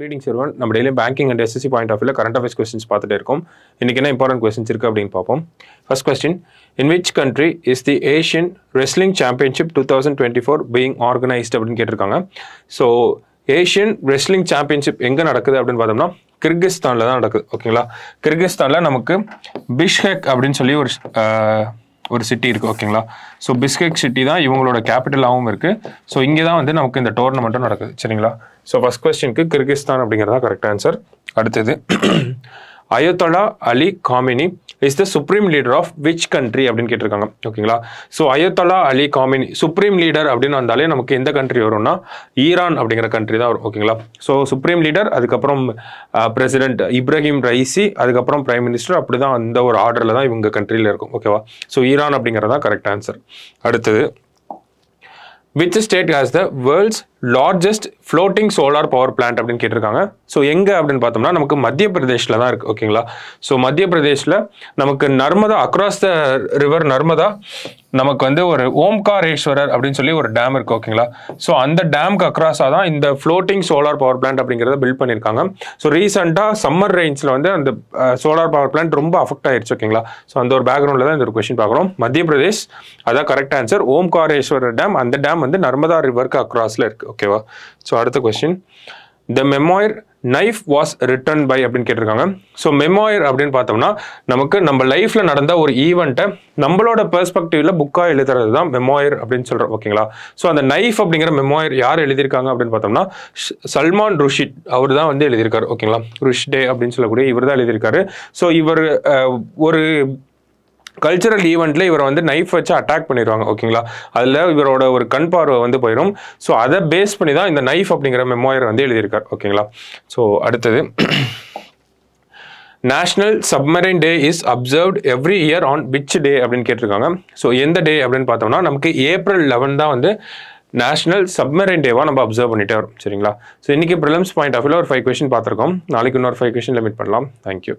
க்ரீடிங் சிறுவன் நம்ம டெய்லியும் banking and SSC point of வியூவில் கரண்ட் அஃபேர்ஸ் கொஸ்டின்ஸ் பார்த்துட்டே இருக்கும் இன்றைக்கி என்ன இம்பார்ட்டன்ட் கொஸ்டின்ஸ் இருக்குது அப்படின்னு பார்ப்போம் first question in which country is the Asian wrestling championship two thousand twenty four being organised அப்படின்னு கேட்டிருக்காங்க ஸோ ஏஷியன் ரெஸ்லிங் சாம்பியன்ஷிப் எங்கே நடக்குது அப்படின்னு பார்த்தோம்னா கிர்கிஸ்தானில் தான் நடக்குது ஓகேங்களா கிர்கிஸ்தானில் நமக்கு பிஷ்ஹெக் அப்படின்னு சொல்லி ஒரு ஒரு சிட்டி இருக்குது ஓகேங்களா ஸோ பிஸ்கெக் சிட்டி தான் இவங்களோட கேபிட்டலாகவும் இருக்குது ஸோ இங்கே தான் வந்து நமக்கு இந்த டோர்னமெண்ட்டும் நடக்குது சரிங்களா ஸோ ஃபஸ்ட் கொஸ்டினுக்கு கிர்கிஸ்தான் அப்படிங்கிறதா கரெக்ட் ஆன்சர் அடுத்தது Ayatollah Ali Khamenei is the supreme leader of which country அப்படின்னு கேட்டிருக்காங்க ஓகேங்களா so Ayatollah Ali Khamenei supreme leader அப்படின்னு வந்தாலே நமக்கு எந்த கண்ட்ரி வரும்னா ஈரான் அப்படிங்கிற கண்ட்ரி தான் வரும் ஓகேங்களா ஸோ சுப்ரீம் லீடர் அதுக்கப்புறம் பிரசிடென்ட் இப்ராஹிம் ரைசி அதுக்கப்புறம் பிரைம் மினிஸ்டர் அப்படி தான் அந்த ஒரு ஆர்டரில் தான் இவங்க கண்ட்ரியில் இருக்கும் ஓகேவா ஸோ ஈரான் அப்படிங்கிறதா கரெக்ட் ஆன்சர் அடுத்தது which state has the world's largest floating solar power plant அப்படின்னு கேட்டிருக்காங்க ஸோ எங்கே அப்படின்னு பார்த்தோம்னா நமக்கு மத்திய பிரதேஷில் தான் இருக்குது ஓகேங்களா ஸோ மத்திய பிரதேஷில் நமக்கு Narmada across the river Narmada நமக்கு வந்து ஒரு ஓம்காரேஸ்வரர் அப்படின்னு சொல்லி ஒரு டேம் இருக்குது ஓகேங்களா ஸோ அந்த டேம்க்கு அக்ராஸாக தான் இந்த ஃப்ளோட்டிங் சோலார் பவர் பிளான்ட் அப்படிங்கிறத பில்ட் பண்ணியிருக்காங்க ஸோ ரீசெண்டாக சம்மர் ரேஞ்சில் வந்து அந்த சோலார் பவர் பிளான்ட் ரொம்ப அஃபெக்ட் ஆயிடுச்சு ஓகேங்களா ஸோ அந்த ஒரு பேக்ரவுண்டில் தான் இந்த ஒரு கொஷின் பார்க்குறோம் மத்திய பிரதேஷ் அதான் கரெக்ட் ஆன்சர் ஓம்காரேஸ்வரர் டேம் அந்த டேம் வந்து நர்மதா ரிவருக்கு அக்ராஸில் இருக்குது ஓகேவா ஸோ அடுத்த question the memoir knife was written by அப்படின்னு கேட்டிருக்காங்க ஸோ மெமோயர் அப்படின்னு பார்த்தோம்னா நமக்கு நம்ம லைஃப்பில் நடந்த ஒரு ஈவெண்ட்டை நம்மளோட பெர்ஸ்பெக்டிவில புக்காக எழுதுறது தான் மெமோயர் அப்படின்னு சொல்கிறோம் ஓகேங்களா ஸோ அந்த நைஃப் அப்படிங்கிற மெமோயர் யார் எழுதியிருக்காங்க அப்படின்னு பார்த்தோம்னா சல்மான் ருஷித் அவர் தான் வந்து எழுதியிருக்காரு ஓகேங்களா ருஷ்டே அப்படின்னு சொல்லக்கூடிய இவர் தான் எழுதியிருக்காரு ஸோ இவர் ஒரு கல்ச்சுரல் ஈவெண்ட்டில் இவரை வந்து நைஃப் வச்சு அட்டாக் பண்ணிடுவாங்க ஓகேங்களா அதில் இவரோட ஒரு கண் பார்வை வந்து போயிடும் ஸோ அதை பேஸ் பண்ணி தான் இந்த நைஃப் அப்படிங்கிற மெமோயர் வந்து எழுதியிருக்கார் ஓகேங்களா ஸோ அடுத்தது national submarine day is observed every year on which day அப்படின்னு கேட்டிருக்காங்க ஸோ எந்த டே அப்படின்னு பார்த்தோம்னா நமக்கு ஏப்ரல் லெவன் தான் வந்து நேஷனல் சப்மரைன் டேவாக நம்ம அப்சர்வ் பண்ணிட்டே வரும் சரிங்களா ஸோ இன்றைக்கி ப்ரிலம்ஸ் பாயிண்ட் ஆஃப் வியூவில் ஒரு ஃபைவ் கொஷின் பார்த்துருக்கோம் நாளைக்கு இன்னொரு ஃபைவ் கொஷின் லிமிட் பண்ணலாம் தேங்க்யூ